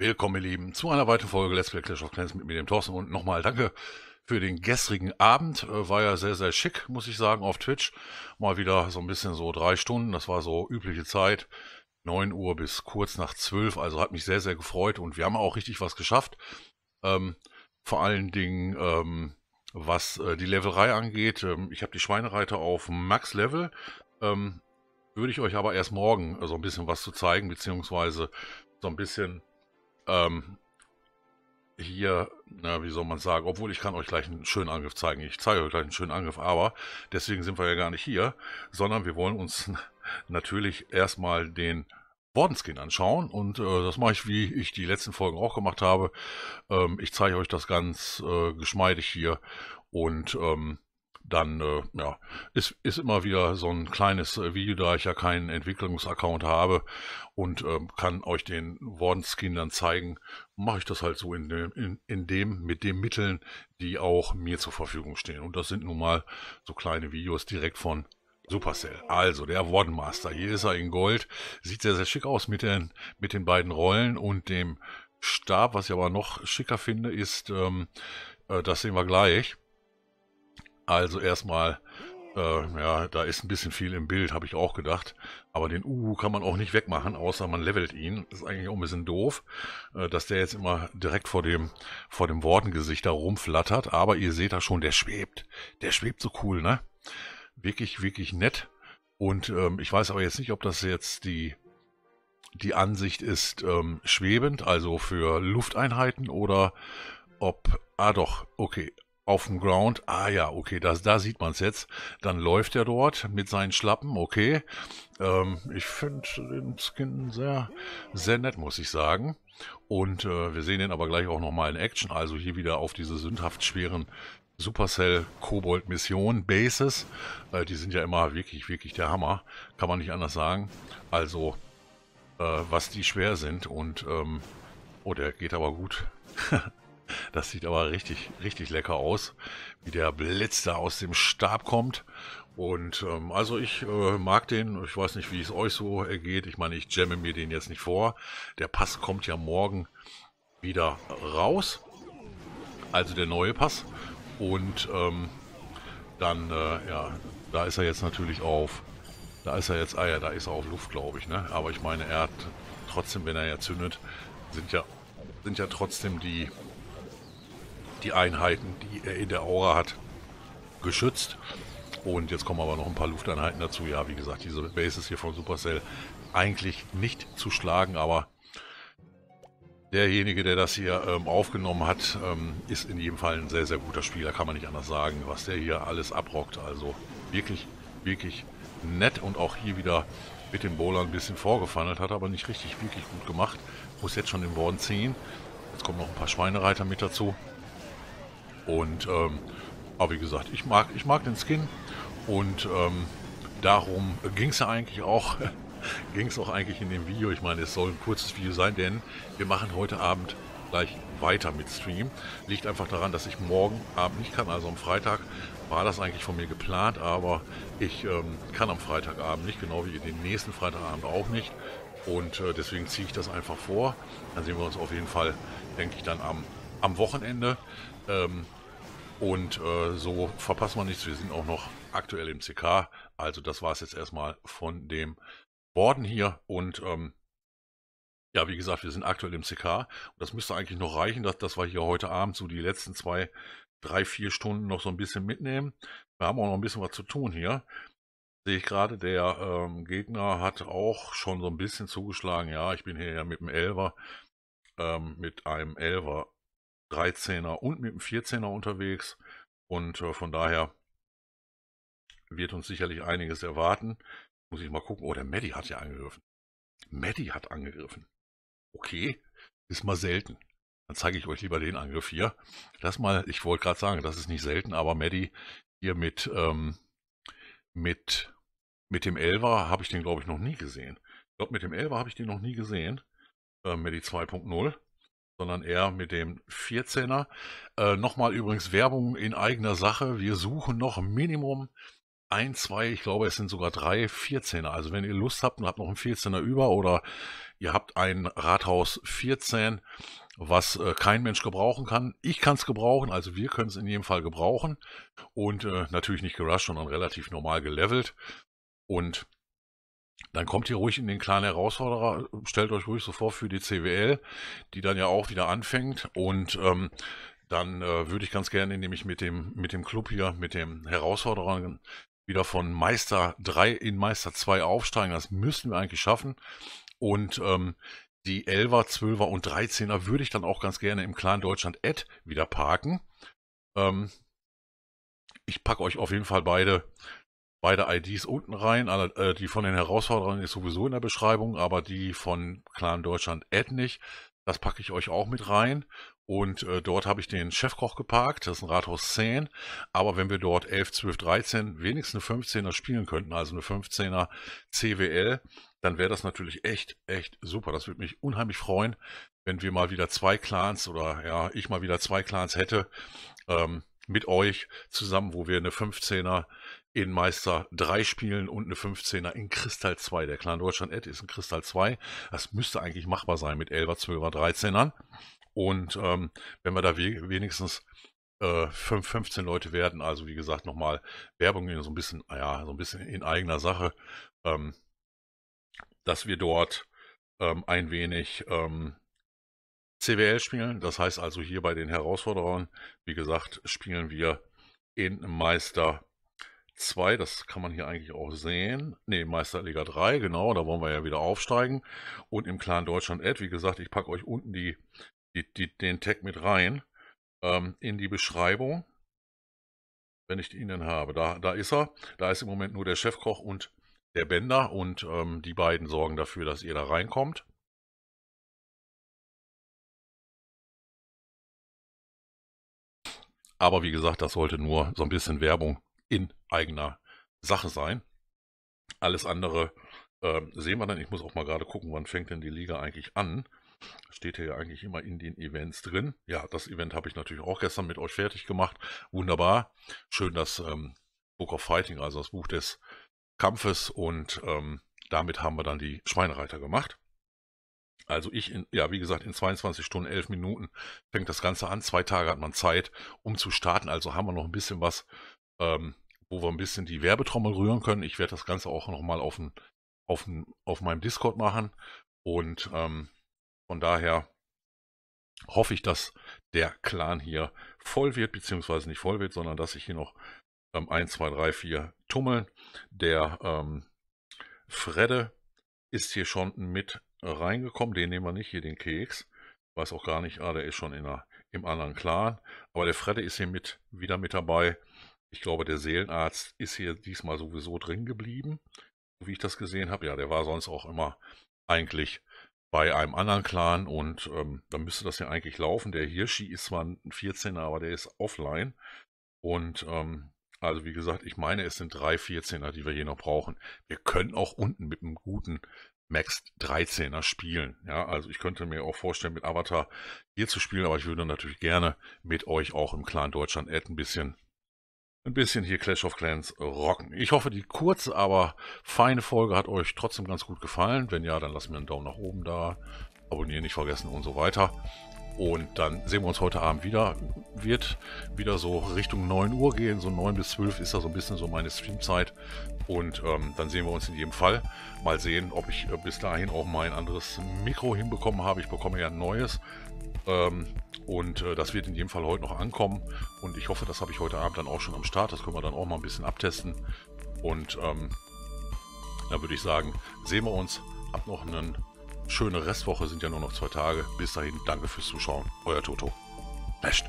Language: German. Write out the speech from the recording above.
Willkommen, ihr Lieben, zu einer weiteren Folge Let's Play Clash of Clans mit mir, dem Thorsten. Und nochmal danke für den gestrigen Abend. Äh, war ja sehr, sehr schick, muss ich sagen, auf Twitch. Mal wieder so ein bisschen so drei Stunden. Das war so übliche Zeit. 9 Uhr bis kurz nach 12. Also hat mich sehr, sehr gefreut. Und wir haben auch richtig was geschafft. Ähm, vor allen Dingen, ähm, was äh, die Levelei angeht. Ähm, ich habe die Schweinereiter auf Max-Level. Ähm, würde ich euch aber erst morgen äh, so ein bisschen was zu zeigen, beziehungsweise so ein bisschen ähm, hier, na, wie soll man sagen, obwohl ich kann euch gleich einen schönen Angriff zeigen. Ich zeige euch gleich einen schönen Angriff, aber deswegen sind wir ja gar nicht hier, sondern wir wollen uns natürlich erstmal den Bordenskin anschauen und äh, das mache ich, wie ich die letzten Folgen auch gemacht habe. Ähm, ich zeige euch das ganz äh, geschmeidig hier und ähm, dann äh, ja, ist, ist immer wieder so ein kleines äh, Video, da ich ja keinen Entwicklungsaccount habe und äh, kann euch den Warden-Skin dann zeigen, mache ich das halt so in dem, in, in dem, mit den Mitteln, die auch mir zur Verfügung stehen. Und das sind nun mal so kleine Videos direkt von Supercell. Also der Warden Master. Hier ist er in Gold. Sieht sehr, sehr schick aus mit den, mit den beiden Rollen und dem Stab. Was ich aber noch schicker finde, ist, ähm, äh, das sehen wir gleich also erstmal, äh, ja, da ist ein bisschen viel im Bild, habe ich auch gedacht. Aber den Uhu kann man auch nicht wegmachen, außer man levelt ihn. Das Ist eigentlich auch ein bisschen doof, äh, dass der jetzt immer direkt vor dem, vor dem Wortengesicht da rumflattert. Aber ihr seht da schon, der schwebt. Der schwebt so cool, ne? Wirklich, wirklich nett. Und ähm, ich weiß aber jetzt nicht, ob das jetzt die, die Ansicht ist ähm, schwebend, also für Lufteinheiten oder ob... Ah doch, okay auf dem Ground, ah ja, okay, das, da sieht man es jetzt. Dann läuft er dort mit seinen Schlappen, okay. Ähm, ich finde den Skin sehr, sehr nett, muss ich sagen. Und äh, wir sehen den aber gleich auch nochmal in Action, also hier wieder auf diese sündhaft schweren Supercell Kobold Mission Bases. Äh, die sind ja immer wirklich, wirklich der Hammer, kann man nicht anders sagen. Also, äh, was die schwer sind und, ähm, oh, der geht aber gut. Das sieht aber richtig, richtig lecker aus, wie der Blitz da aus dem Stab kommt. Und ähm, also ich äh, mag den, ich weiß nicht, wie es euch so ergeht. Ich meine, ich jamme mir den jetzt nicht vor. Der Pass kommt ja morgen wieder raus. Also der neue Pass. Und ähm, dann, äh, ja, da ist er jetzt natürlich auf. Da ist er jetzt, ah ja, da ist er auf Luft, glaube ich. Ne? Aber ich meine, er hat trotzdem, wenn er ja zündet, sind ja, sind ja trotzdem die die Einheiten, die er in der Aura hat, geschützt. Und jetzt kommen aber noch ein paar Lufteinheiten dazu. Ja, wie gesagt, diese Bases hier von Supercell eigentlich nicht zu schlagen, aber derjenige, der das hier ähm, aufgenommen hat, ähm, ist in jedem Fall ein sehr, sehr guter Spieler, kann man nicht anders sagen, was der hier alles abrockt. Also wirklich, wirklich nett und auch hier wieder mit dem Bowler ein bisschen vorgefandelt, hat aber nicht richtig, wirklich gut gemacht. Muss jetzt schon den Worden ziehen. Jetzt kommen noch ein paar Schweinereiter mit dazu. Und ähm, aber wie gesagt, ich mag, ich mag den Skin und ähm, darum ging es ja eigentlich auch, ging es auch eigentlich in dem Video. Ich meine, es soll ein kurzes Video sein, denn wir machen heute Abend gleich weiter mit Stream. Liegt einfach daran, dass ich morgen Abend nicht kann, also am Freitag war das eigentlich von mir geplant, aber ich ähm, kann am Freitagabend nicht, genau wie den nächsten Freitagabend auch nicht. Und äh, deswegen ziehe ich das einfach vor. Dann sehen wir uns auf jeden Fall, denke ich, dann am am Wochenende. Ähm, und äh, so verpasst man nichts. Wir sind auch noch aktuell im CK. Also das war es jetzt erstmal von dem Borden hier. Und ähm, ja, wie gesagt, wir sind aktuell im CK. Und das müsste eigentlich noch reichen, dass, das war hier heute Abend so die letzten zwei, drei, vier Stunden noch so ein bisschen mitnehmen. Wir haben auch noch ein bisschen was zu tun hier. Sehe ich gerade, der ähm, Gegner hat auch schon so ein bisschen zugeschlagen. Ja, ich bin hier ja mit dem Elver, ähm, mit einem Elver 13er und mit dem 14er unterwegs. Und äh, von daher wird uns sicherlich einiges erwarten. Muss ich mal gucken. Oh, der Maddy hat ja angegriffen. Maddy hat angegriffen. Okay, ist mal selten. Dann zeige ich euch lieber den Angriff hier. Das mal, ich wollte gerade sagen, das ist nicht selten, aber Maddy hier mit, ähm, mit, mit dem Elver habe ich den, glaube ich, noch nie gesehen. Ich glaube, mit dem Elver habe ich den noch nie gesehen. Äh, Maddy 2.0 sondern eher mit dem 14er. Äh, Nochmal übrigens Werbung in eigener Sache. Wir suchen noch Minimum ein, zwei, ich glaube es sind sogar drei 14er. Also wenn ihr Lust habt und habt noch einen 14er über oder ihr habt ein Rathaus 14, was äh, kein Mensch gebrauchen kann. Ich kann es gebrauchen, also wir können es in jedem Fall gebrauchen. Und äh, natürlich nicht gerusht, sondern relativ normal gelevelt. Und dann kommt ihr ruhig in den kleinen Herausforderer, stellt euch ruhig so vor für die CWL, die dann ja auch wieder anfängt und ähm, dann äh, würde ich ganz gerne, indem ich mit dem, mit dem Club hier, mit dem Herausforderer wieder von Meister 3 in Meister 2 aufsteigen. Das müssen wir eigentlich schaffen. Und ähm, die 11er, 12er und 13er würde ich dann auch ganz gerne im Clan Deutschland Ad wieder parken. Ähm, ich packe euch auf jeden Fall beide beide IDs unten rein. Alle, äh, die von den Herausforderern ist sowieso in der Beschreibung, aber die von Clan Deutschland nicht. Das packe ich euch auch mit rein. Und äh, dort habe ich den Chefkoch geparkt, das ist ein Rathaus 10. Aber wenn wir dort 11, 12, 13, wenigstens eine 15er spielen könnten, also eine 15er CWL, dann wäre das natürlich echt, echt super. Das würde mich unheimlich freuen, wenn wir mal wieder zwei Clans oder ja, ich mal wieder zwei Clans hätte ähm, mit euch zusammen, wo wir eine 15er in Meister 3 spielen und eine 15er in Kristall 2. Der Clan Deutschland Ed ist in Kristall 2. Das müsste eigentlich machbar sein mit 11er, 12er, 13ern. Und ähm, wenn wir da we wenigstens äh, 5, 15 Leute werden, also wie gesagt, nochmal Werbung so ein bisschen, ja, so ein bisschen in eigener Sache, ähm, dass wir dort ähm, ein wenig ähm, CWL spielen. Das heißt also hier bei den Herausforderern, wie gesagt, spielen wir in Meister 3. 2, das kann man hier eigentlich auch sehen. Ne, Meisterliga 3, genau, da wollen wir ja wieder aufsteigen. Und im Clan Deutschland Ad, wie gesagt, ich packe euch unten die, die, die, den Tag mit rein ähm, in die Beschreibung, wenn ich ihn dann habe. Da, da ist er, da ist im Moment nur der Chefkoch und der Bänder und ähm, die beiden sorgen dafür, dass ihr da reinkommt. Aber wie gesagt, das sollte nur so ein bisschen Werbung in eigener Sache sein. Alles andere äh, sehen wir dann. Ich muss auch mal gerade gucken, wann fängt denn die Liga eigentlich an. Steht hier ja eigentlich immer in den Events drin. Ja, das Event habe ich natürlich auch gestern mit euch fertig gemacht. Wunderbar. Schön, dass ähm, Book of Fighting, also das Buch des Kampfes und ähm, damit haben wir dann die Schweinereiter gemacht. Also ich, in, ja, wie gesagt, in 22 Stunden, 11 Minuten fängt das Ganze an. Zwei Tage hat man Zeit, um zu starten. Also haben wir noch ein bisschen was ähm, wo wir ein bisschen die Werbetrommel rühren können. Ich werde das Ganze auch nochmal auf, auf, auf meinem Discord machen. Und ähm, von daher hoffe ich, dass der Clan hier voll wird, beziehungsweise nicht voll wird, sondern dass ich hier noch ähm, 1, 2, 3, 4 tummeln. Der ähm, Fredde ist hier schon mit reingekommen. Den nehmen wir nicht, hier den Keks. Weiß auch gar nicht, ah, der ist schon in der, im anderen Clan. Aber der Fredde ist hier mit, wieder mit dabei. Ich glaube, der Seelenarzt ist hier diesmal sowieso drin geblieben, wie ich das gesehen habe. Ja, der war sonst auch immer eigentlich bei einem anderen Clan und ähm, dann müsste das ja eigentlich laufen. Der Hirschi ist zwar ein 14er, aber der ist offline. Und ähm, also wie gesagt, ich meine, es sind drei 14er, die wir hier noch brauchen. Wir können auch unten mit einem guten Max 13er spielen. Ja, also ich könnte mir auch vorstellen, mit Avatar hier zu spielen, aber ich würde natürlich gerne mit euch auch im Clan Deutschland Ad ein bisschen ein bisschen hier Clash of Clans rocken. Ich hoffe, die kurze, aber feine Folge hat euch trotzdem ganz gut gefallen. Wenn ja, dann lasst mir einen Daumen nach oben da. Abonnieren nicht vergessen und so weiter. Und dann sehen wir uns heute Abend wieder. Wird wieder so Richtung 9 Uhr gehen. So 9 bis 12 ist da so ein bisschen so meine Streamzeit. Und ähm, dann sehen wir uns in jedem Fall. Mal sehen, ob ich äh, bis dahin auch mal ein anderes Mikro hinbekommen habe. Ich bekomme ja ein neues. Ähm, und äh, das wird in jedem Fall heute noch ankommen. Und ich hoffe, das habe ich heute Abend dann auch schon am Start. Das können wir dann auch mal ein bisschen abtesten. Und ähm, da würde ich sagen, sehen wir uns. Habt noch eine schöne Restwoche. Sind ja nur noch zwei Tage. Bis dahin, danke fürs Zuschauen. Euer Toto. Best.